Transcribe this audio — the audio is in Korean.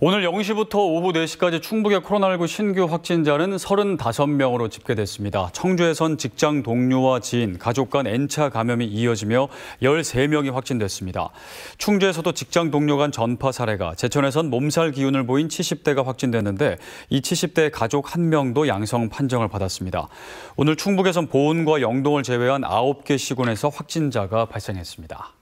오늘 0시부터 오후 4시까지 충북의 코로나19 신규 확진자는 35명으로 집계됐습니다. 청주에선 직장 동료와 지인, 가족 간 N차 감염이 이어지며 13명이 확진됐습니다. 충주에서도 직장 동료 간 전파 사례가, 제천에선 몸살 기운을 보인 70대가 확진됐는데 이 70대 가족 1명도 양성 판정을 받았습니다. 오늘 충북에선 보은과 영동을 제외한 9개 시군에서 확진자가 발생했습니다.